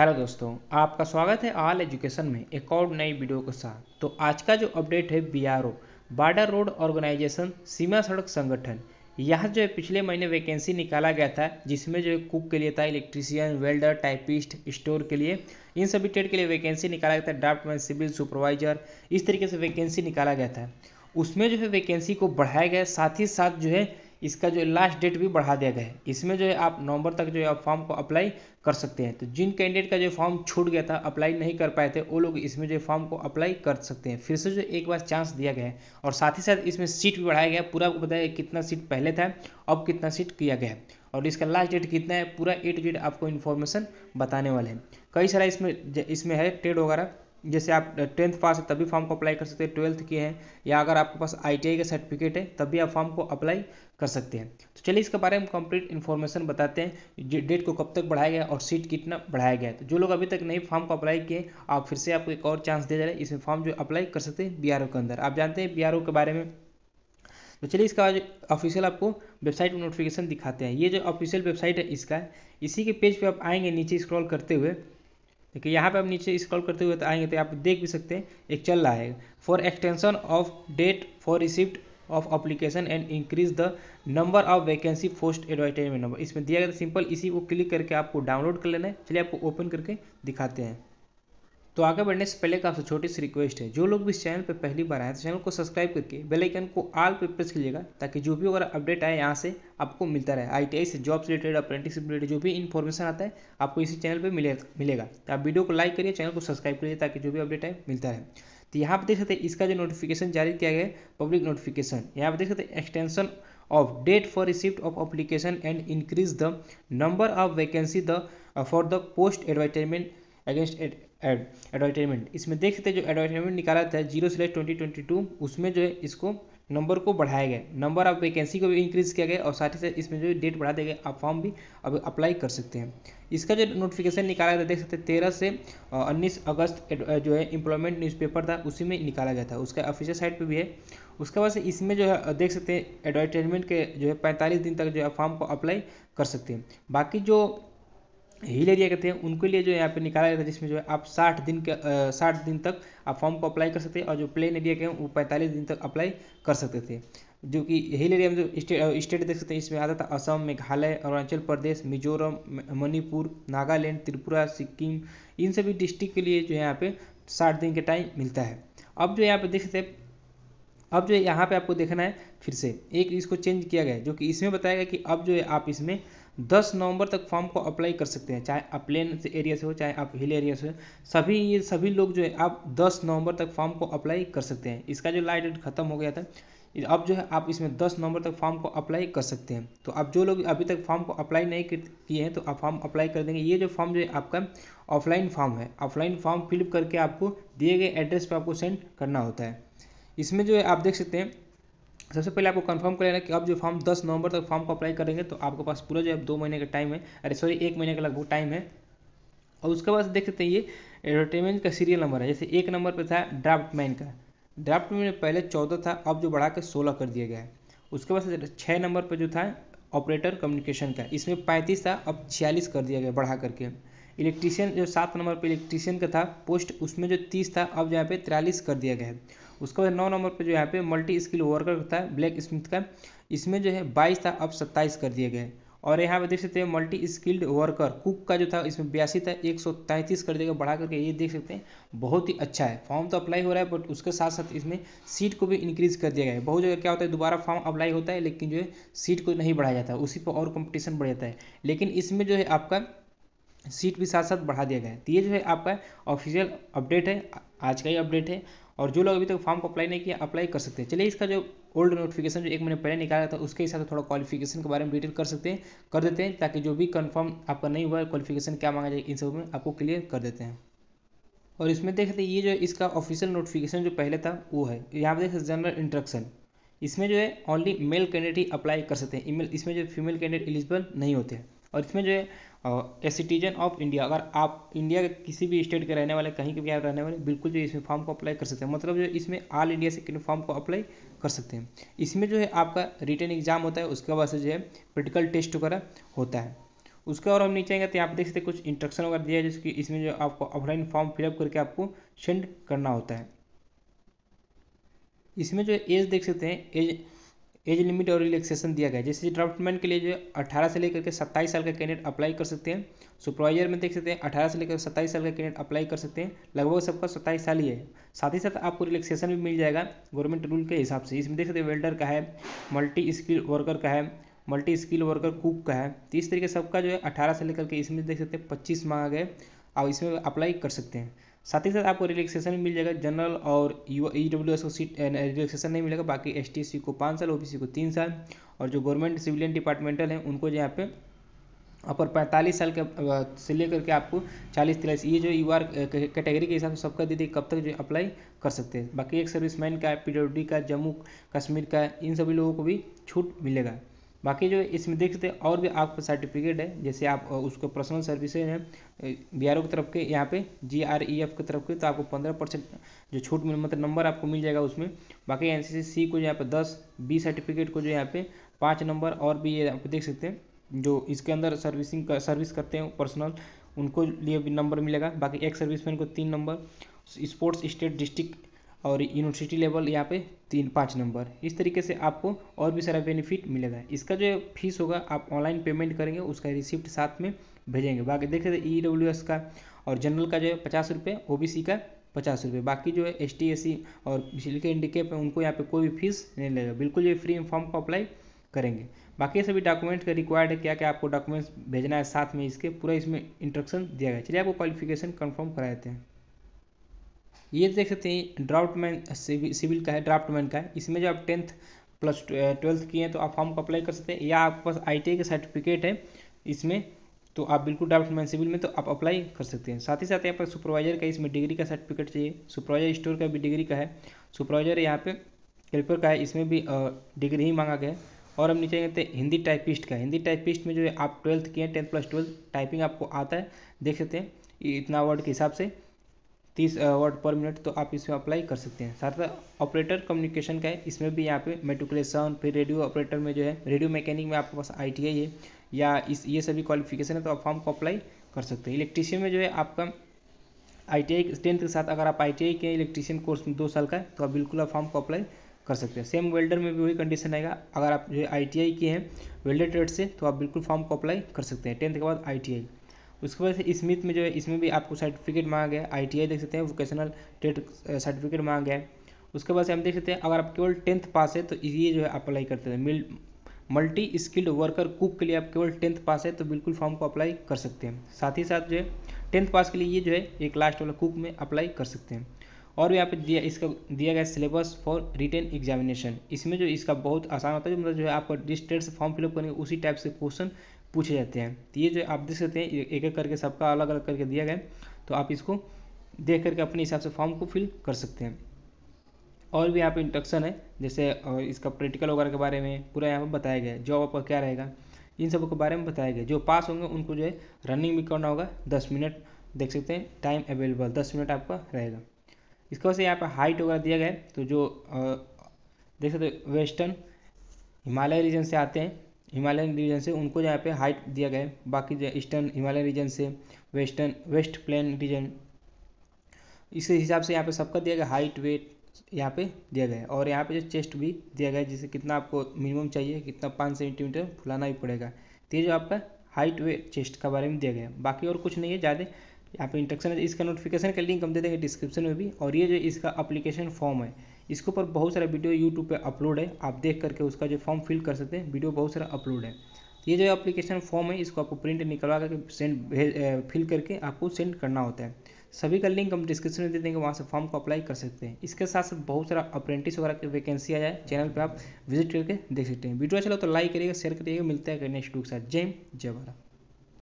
hello दोस्तों आपका स्वागत है ऑल एजुकेशन में एक और नई वीडियो के साथ तो आज का जो अपडेट है B R O border road organisation सीमा सड़क संगठन यहाँ जो है पिछले महीने वैकेंसी निकाला गया था जिसमें जो है कुक के लिए था इलेक्ट्रीशियन वेल्डर टाइपिस्ट स्टोर के लिए इन सभी ट्रेड के लिए वैकेंसी निकाला गया था ड्राफ्टमैन सिविल सुपरवाइजर इस तरीके से वैकेंसी निकाला गया था उसमें जो है वैकेंसी को बढ़ाया गया साथ ही साथ जो है इसका जो लास्ट डेट भी बढ़ा दिया गया है इसमें जो है आप नवंबर तक जो है आप फॉर्म को अप्लाई कर सकते हैं तो जिन कैंडिडेट का जो फॉर्म छूट गया था अप्लाई नहीं कर पाए थे वो लोग इसमें जो फॉर्म को अप्लाई कर सकते हैं फिर से जो एक बार चांस दिया गया है और साथ ही साथ इसमें सीट भी बढ़ाया गया पूरा आपको बताया कितना सीट पहले था अब कितना सीट किया गया है और इसका लास्ट डेट कितना है पूरा ए टू आपको इन्फॉर्मेशन बताने वाले हैं कई सारा इसमें इसमें है ट्रेड वगैरह जैसे आप टेंथ पास है तभी फॉर्म को अप्लाई कर सकते हैं ट्वेल्थ के हैं या अगर आपके पास आईटीआई का सर्टिफिकेट है तभी आप फॉर्म को अप्लाई कर सकते हैं तो चलिए इसके बारे में कंप्लीट इन्फॉर्मेशन बताते हैं डेट को कब तक बढ़ाया गया और सीट कितना बढ़ाया गया तो जो लोग अभी तक नहीं फॉर्म को अप्लाई किए आप फिर से आपको एक और चांस दिया जा रहा है इसमें फॉर्म जो अप्लाई कर सकते हैं बी के अंदर आप जानते हैं बी के बारे में तो चलिए इसका ऑफिशियल आपको वेबसाइट में नोटिफिकेशन दिखाते हैं ये जो ऑफिशियल वेबसाइट है इसका इसी के पेज पे आप आएंगे नीचे स्क्रॉल करते हुए देखिए यहाँ पे हम नीचे स्क्रॉल करते हुए तो आएंगे तो आप देख भी सकते हैं एक चल रहा है for extension of date for receipt of application and increase the number of vacancy post advertisement number इसमें दिया गया सिंपल इसी को क्लिक करके आपको डाउनलोड कर लेना है चलिए आपको ओपन करके दिखाते हैं तो आगे बढ़ने से पहले एक आपसे छोटी सी रिक्वेस्ट है जो लोग भी इस चैनल पर पहली बार आए तो चैनल को सब्सक्राइब करके बेल आइकन को आल पर प्रेस कीजिएगा ताकि जो भी अगर अपडेट आए यहाँ से आपको मिलता रहे आईटीआई से जॉब से रिलेटेड अप्रेंटिसशिप रिलेटेड जो भी इन्फॉर्मेशन आता है आपको इसी चैनल पर मिले, मिलेगा तो आप वीडियो को लाइक करिए चैनल को सब्सक्राइब करिए ताकि जो भी अपडेट आए मिलता रहे तो यहाँ पर देख सकते हैं इसका जो नोटिफिकेशन जारी किया गया पब्लिक नोटिफिकेशन यहाँ पर देख सकते हैं extension of date for receipt of application and increase the number of vacancy the for the post advertisement against ad advertisement इसमें देख सकते हैं जो एडवर्टाइजमेंट निकाला था zero slash twenty twenty two उसमें जो है इसको नंबर को बढ़ाया गया नंबर ऑफ वैकेंसी को भी इंक्रीज़ किया गया और साथ ही साथ इसमें जो डेट बढ़ा दिया गया आप फॉर्म भी अब अप्लाई कर सकते हैं इसका जो नोटिफिकेशन निकाला था देख सकते हैं तेरह से उन्नीस अगस्त जो है एम्प्लॉयमेंट न्यूज़पेपर था उसी में निकाला गया था उसका ऑफिशियल साइट पर भी है उसके बाद से इसमें जो है देख सकते हैं एडवर्टाइजमेंट के जो है पैंतालीस दिन तक जो है फॉर्म को अप्लाई कर सकते हैं बाकी जो हिल एरिया कहते हैं उनके लिए जो यहाँ पे निकाला गया था जिसमें जो है आप 60 दिन के साठ दिन तक आप फॉर्म को अप्लाई कर सकते हैं और जो प्लेन एरिया के हैं वो 45 दिन तक अप्लाई कर सकते थे जो कि हिल एरिया में जो स्टेट देख सकते हैं इसमें आता था असम मेघालय अरुणाचल प्रदेश मिजोरम मणिपुर नागालैंड त्रिपुरा सिक्किम इन सभी डिस्ट्रिक्ट के लिए जो है यहाँ पे साठ दिन के टाइम मिलता है अब जो यहाँ पे देख सकते अब जो यहाँ पे आपको देखना है फिर से एक इसको चेंज किया गया है जो कि इसमें बताया गया कि अब जो है आप इसमें दस नवंबर तक फॉर्म को अप्लाई कर सकते हैं चाहे आप प्लेन एरिया से हो चाहे आप हिल एरिया से हो सभी ये सभी लोग जो है आप दस नवंबर तक फॉर्म को अप्लाई कर सकते हैं इसका जो लाइट डेट खत्म हो गया था अब जो है आप इसमें दस नवंबर तक फॉर्म को अप्लाई कर सकते हैं तो आप जो लोग अभी तक फॉर्म को अप्लाई नहीं किए हैं तो आप फॉर्म अप्लाई कर देंगे ये जो फॉर्म जो है आपका ऑफलाइन फॉर्म है ऑफलाइन फॉर्म फिलअप करके आपको दिए गए एड्रेस पर आपको सेंड करना होता है इसमें जो है आप देख सकते हैं सबसे पहले आपको कंफर्म कर लेना कि आप जो फॉर्म 10 नवंबर तक फॉर्म को अप्लाई करेंगे तो आपके पास पूरा जो है दो महीने का टाइम है अरे सॉरी एक महीने का लगभग टाइम है और उसके बाद देख सकते हैं ये एडवर्टाइजमेंट का सीरियल नंबर है जैसे एक नंबर पर था ड्राफ्ट मैन का ड्राफ्ट मैन पहले चौदह था अब जो बढ़ा के सोलह कर दिया गया है उसके बाद छः नंबर पर जो था ऑपरेटर कम्युनिकेशन का इसमें पैंतीस था अब छियालीस कर दिया गया बढ़ा करके इलेक्ट्रीशियन जो सात नंबर पर इलेक्ट्रीशियन का था पोस्ट उसमें जो तीस था अब यहाँ पे तिरालीस कर दिया गया है उसके बाद नौ नंबर पर जो यहाँ पे मल्टी स्किल वर्कर होता है ब्लैक स्मिथ का इसमें जो है बाईस था अब सत्ताईस कर दिए गए और यहाँ पे देख सकते हैं मल्टी स्किल्ड वर्कर कुक का जो था इसमें बयासी था एक सौ तैंतीस कर देगा बढ़ा करके ये देख सकते हैं बहुत ही अच्छा है फॉर्म तो अप्लाई हो रहा है बट उसके साथ साथ इसमें सीट को भी इंक्रीज कर दिया गया है बहुत जगह क्या होता है दोबारा फॉर्म अप्लाई होता है लेकिन जो है सीट को नहीं बढ़ाया जाता उसी पर और कॉम्पिटिशन बढ़ जाता है लेकिन इसमें जो है आपका सीट भी साथ साथ बढ़ा दिया गया है तो ये जो है आपका ऑफिशियल अपडेट है आज का ही अपडेट है और जो लोग अभी तक तो फॉर्म को अप्लाई नहीं किया अप्लाई कर सकते हैं चलिए इसका जो ओल्ड नोटिफिकेशन जो एक महीने पहले निकाला था उसके हिसाब से थोड़ा क्वालिफिकेशन के बारे में डिटेल कर सकते हैं कर देते हैं ताकि जो भी कन्फर्म आपका नहीं हुआ है क्वालिफिकेशन क्या मांगा जाए इन सब में आपको क्लियर कर देते हैं और इसमें देख सकते हैं ये जो इसका ऑफिशियल नोटिफिकेशन जो पहले था वो है यहाँ पर देख सकते जनरल इंट्रक्शन इसमें जो है ओनली मेल कैंडिडेट ही अप्लाई कर सकते हैं इसमें जो फीमेल कैंडिडेट एलिजिबल नहीं होते हैं और इसमें जो है ए सिटीजन ऑफ इंडिया अगर आप इंडिया के किसी भी स्टेट के रहने वाले कहीं के भी रहने वाले बिल्कुल जो इसमें फॉर्म को अप्लाई कर सकते हैं मतलब जो इसमें ऑल इंडिया से फॉर्म को अप्लाई कर सकते हैं इसमें जो है आपका रिटर्न एग्जाम होता है उसके बाद से जो है प्रैक्टिकल टेस्ट वगैरह होता है उसके और हम नीचे आएंगे तो यहाँ पर देख सकते हैं कुछ इंस्ट्रक्शन वगैरह दिया है जिसकी इसमें जो आपको ऑफलाइन फॉर्म फिलअप करके आपको सेंड करना होता है इसमें जो एज देख सकते हैं एज एज लिमिट और रिलैक्सेशन दिया गया जैसे ड्राफ्टमैन के लिए जो अठारह से लेकर के सत्ताईस साल का कैंडिडेट अप्लाई कर सकते हैं सुपरवाइजर में देख सकते हैं अठारह से लेकर सत्ताईस साल का कैंडिडेट अप्लाई कर सकते हैं लगभग सबका सत्ताईस साल ही है साथ ही साथ आपको रिलैक्सेशन भी मिल जाएगा गवर्नमेंट रूल के हिसाब से इसमें देख सकते हैं वेल्डर का है मल्टी स्किल वर्कर का है मल्टी स्किल वर्कर कुक का है तो इस तरीके सबका जो है अठारह से लेकर के इसमें देख सकते हैं पच्चीस मांगा गए और इसमें अप्लाई कर सकते हैं साथ ही साथ आपको रिलैक्सेशन भी मिल जाएगा जनरल और यू ई डब्ल्यू एस को सीट रिलैक्सेशन नहीं मिलेगा बाकी एस टी सी को पाँच साल ओ बी सी को तीन साल और जो गवर्नमेंट सिविलियन डिपार्टमेंटल है उनको यहाँ पे अपर पैंतालीस साल के से लेकर के आपको चालीस तिरालीस ये जो यू आर कैटेगरी के हिसाब से सबका दीदी कब तक जो अप्लाई कर सकते हैं बाकी एक सर्विसमैन का पी का जम्मू कश्मीर का इन सभी लोगों को भी छूट मिलेगा बाकी जो इसमें देख सकते हैं और भी आपको सर्टिफिकेट है जैसे आप उसको पर्सनल सर्विसेज हैं बी आर ओ की तरफ के यहाँ पे जी आर ई एफ की तरफ के तो आपको पंद्रह परसेंट जो छूट मिल मतलब नंबर आपको मिल जाएगा उसमें बाकी एन सी सी सी को जो यहाँ पे दस बी सर्टिफिकेट को जो यहाँ पे पाँच नंबर और भी ये आप देख सकते हैं जो इसके अंदर सर्विसिंग कर, सर्विस करते हैं पर्सनल उनको लिए भी नंबर मिलेगा बाकी एक सर्विसमैन को तीन नंबर स्पोर्ट्स स्टेट डिस्ट्रिक्ट और यूनिवर्सिटी लेवल यहाँ पे तीन पाँच नंबर इस तरीके से आपको और भी सारा बेनिफिट मिलेगा इसका जो फीस होगा आप ऑनलाइन पेमेंट करेंगे उसका रिसिप्ट साथ में भेजेंगे बाकी देख सकते ई डब्ल्यू एस का और जनरल का जो है पचास रुपये ओ बी सी का पचास रुपये बाकी जो है एस टी एस सी और पिछले के इंडिकेप है उनको यहाँ पे कोई भी फीस नहीं लगेगा बिल्कुल जो फ्री फॉर्म को अप्लाई करेंगे बाकी सभी डॉक्यूमेंट का रिक्वायर्ड है क्या क्या आपको डॉक्यूमेंट्स भेजना है साथ में इसके पूरा इसमें इंस्ट्रक्शन दिया गया चलिए आपको क्वालिफिकेशन कन्फर्म करा देते हैं ये देख सकते हैं ड्राफ्टमैन सिविल का है ड्राफ्टमैन का है इसमें जो आप टेंथ प्लस ट्वेल्थ किए हैं तो आप फॉर्म को अप्लाई कर सकते हैं या आपके पास आई का सर्टिफिकेट है इसमें तो आप बिल्कुल ड्राफ्टमैन सिविल में तो आप अप्लाई कर सकते हैं साथ ही साथ यहाँ पर सुपरवाइजर का इसमें डिग्री का सर्टिफिकेट चाहिए सुपरवाइजर स्टोर का भी डिग्री का है सुपरवाइजर यहाँ पे हेल्पर का है इसमें भी डिग्री ही मांगा गया है और हम नीचे कहते हैं हिंदी टाइपिस्ट का हिंदी टाइपिस्ट में जो है आप ट्वेल्थ किए हैं टेंथ प्लस ट्वेल्थ टाइपिंग आपको आता है देख सकते हैं इतना वर्ड के हिसाब से तीस वर्ड पर मिनट तो आप इसमें अप्लाई कर सकते हैं साथ साथ ऑपरेटर कम्युनिकेशन का है इसमें भी यहाँ पे मेट्रिकुलेशन फिर रेडियो ऑपरेटर में जो है रेडियो मैकेनिक में आपके पास आई है या इस ये सभी क्वालिफिकेशन है तो आप फॉर्म को अप्लाई कर सकते हैं इलेक्ट्रीशियन में जो है आपका आई टी टेंथ के साथ अगर आप आई के इलेक्ट्रीशियन कोर्स दो साल का है तो आप बिल्कुल आप फॉर्म को अप्लाई कर सकते हैं सेम वेल्डर में भी वही कंडीशन आएगा अगर आप जो है आई के हैं वेल्डर ट्रेड से तो आप बिल्कुल फॉर्म को अप्लाई कर सकते हैं टेंथ के बाद आई उसके बाद स्मिथ में जो है इसमें भी आपको सर्टिफिकेट मांगा गया आई टी आई देख सकते हैं वोकेशनल ट्रेड सर्टिफिकेट मांगा गया उसके बाद से हम देख सकते हैं अगर आप केवल टेंथ पास है तो ये जो है अप्लाई करते हैं मिल मल्टी स्किल्ड वर्कर कुक के लिए आप केवल टेंथ पास है तो बिल्कुल फॉर्म को अप्लाई कर सकते हैं साथ ही साथ जो है टेंथ पास के लिए ये जो है एक लास्ट वाला कुक में अप्लाई कर सकते हैं और यहाँ पे दिया इसका दिया गया सिलेबस फॉर रिटर्न एग्जामिनेशन इसमें जो इसका बहुत आसान होता है मतलब जो है आपको जिस से फॉर्म फिलअप करेंगे उसी टाइप से क्वेश्चन पूछे जाते हैं तो ये जो आप देख सकते हैं एक एक करके सबका अलग अलग करके दिया गया तो आप इसको देख करके अपने हिसाब से फॉर्म को फिल कर सकते हैं और भी यहाँ पे इंट्रक्शन है जैसे इसका प्रैक्टिकल वगैरह के बारे में पूरा यहाँ पर बताया गया है जॉब आपका क्या रहेगा इन सब के बारे में बताया गया जो पास होंगे उनको जो है रनिंग भी करना होगा दस मिनट देख सकते हैं टाइम अवेलेबल दस मिनट आपका रहेगा इसके वजह से यहाँ पर हाइट वगैरह दिया गया है तो जो देख सकते वेस्टर्न हिमालय रीजन से आते हैं हिमालयन रीजन से उनको यहाँ पे हाइट दिया गया है बाकी ईस्टर्न हिमालयन रीजन से वेस्टर्न वेस्ट प्लेन रीजन इस हिसाब से यहाँ पे सबका दिया गया हाइट वेट यहाँ पे दिया गया है और यहाँ पे जो चेस्ट भी दिया गया है जिसे कितना आपको मिनिमम चाहिए कितना पाँच सेंटीमीटर फुलाना ही पड़ेगा तो ये जो आपका हाइट वेट चेस्ट के बारे में दिया गया है बाकी और कुछ नहीं है ज़्यादा यहाँ पे इंट्रक्शन है इसका नोटिफिकेशन का लिंक हम दे देंगे डिस्क्रिप्शन में भी और ये जो इसका अप्लीकेशन फॉर्म है इसके ऊपर बहुत सारे वीडियो यूट्यूब पर अपलोड है आप देख करके उसका जो फॉर्म फिल कर सकते हैं वीडियो बहुत सारा अपलोड है तो ये जो एप्लीकेशन फॉर्म है इसको आपको प्रिंट निकलवा करके सेंड भेज फिल करके आपको सेंड करना होता है सभी का लिंक हम डिस्क्रिप्शन में दे देंगे वहाँ से फॉर्म को अप्लाई कर सकते हैं इसके साथ साथ बहुत सारा अप्रेंटिस वगैरह की वैकेंसी आया है चैनल पर आप विजिट करके देख सकते हैं वीडियो अच्छा लगा तो लाइक करिएगा शेयर करिएगा मिलता है नेक्स्ट टू के साथ जय जय भारत